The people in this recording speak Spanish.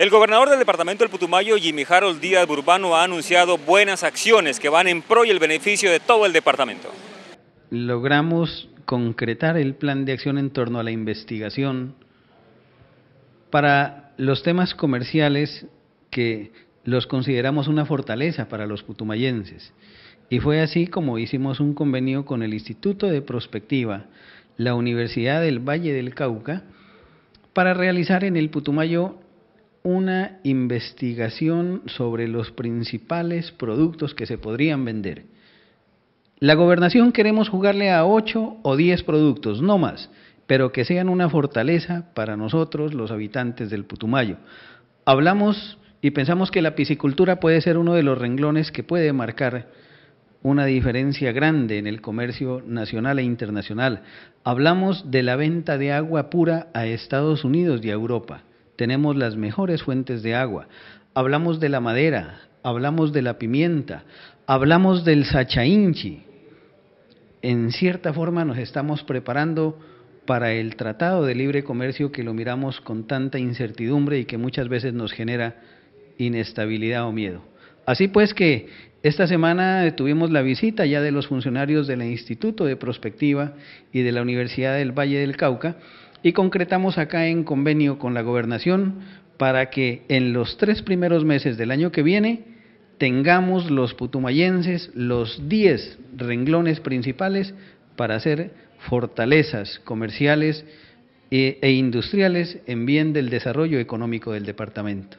El gobernador del departamento del Putumayo, Jimmy Harold Díaz Burbano, ha anunciado buenas acciones que van en pro y el beneficio de todo el departamento. Logramos concretar el plan de acción en torno a la investigación para los temas comerciales que los consideramos una fortaleza para los putumayenses. Y fue así como hicimos un convenio con el Instituto de Prospectiva, la Universidad del Valle del Cauca, para realizar en el Putumayo una investigación sobre los principales productos que se podrían vender. La gobernación queremos jugarle a 8 o 10 productos, no más, pero que sean una fortaleza para nosotros los habitantes del Putumayo. Hablamos y pensamos que la piscicultura puede ser uno de los renglones que puede marcar una diferencia grande en el comercio nacional e internacional. Hablamos de la venta de agua pura a Estados Unidos y a Europa tenemos las mejores fuentes de agua. Hablamos de la madera, hablamos de la pimienta, hablamos del sachainchi. En cierta forma nos estamos preparando para el Tratado de Libre Comercio que lo miramos con tanta incertidumbre y que muchas veces nos genera inestabilidad o miedo. Así pues que esta semana tuvimos la visita ya de los funcionarios del Instituto de Prospectiva y de la Universidad del Valle del Cauca y concretamos acá en convenio con la gobernación para que en los tres primeros meses del año que viene tengamos los putumayenses los 10 renglones principales para hacer fortalezas comerciales e, e industriales en bien del desarrollo económico del departamento.